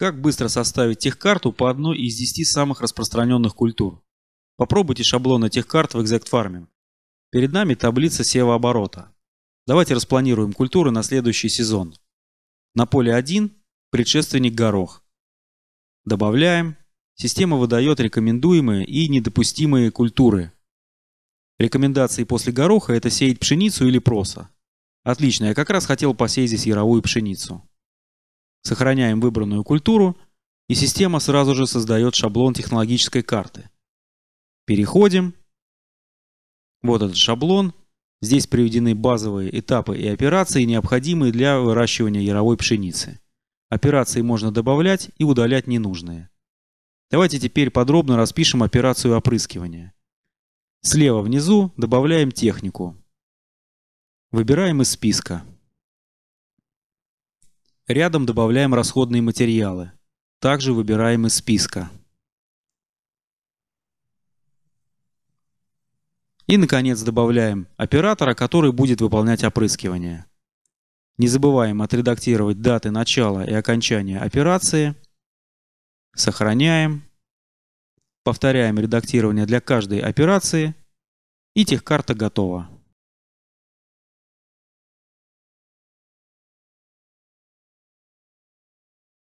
Как быстро составить техкарту по одной из 10 самых распространенных культур? Попробуйте шаблоны техкарт в Exact Farming. Перед нами таблица севооборота. Давайте распланируем культуры на следующий сезон. На поле 1 предшественник горох. Добавляем. Система выдает рекомендуемые и недопустимые культуры. Рекомендации после гороха – это сеять пшеницу или проса. Отлично, я как раз хотел посеять здесь яровую пшеницу. Сохраняем выбранную культуру, и система сразу же создает шаблон технологической карты. Переходим. Вот этот шаблон. Здесь приведены базовые этапы и операции, необходимые для выращивания яровой пшеницы. Операции можно добавлять и удалять ненужные. Давайте теперь подробно распишем операцию опрыскивания. Слева внизу добавляем технику. Выбираем из списка. Рядом добавляем расходные материалы. Также выбираем из списка. И, наконец, добавляем оператора, который будет выполнять опрыскивание. Не забываем отредактировать даты начала и окончания операции. Сохраняем. Повторяем редактирование для каждой операции. И техкарта готова.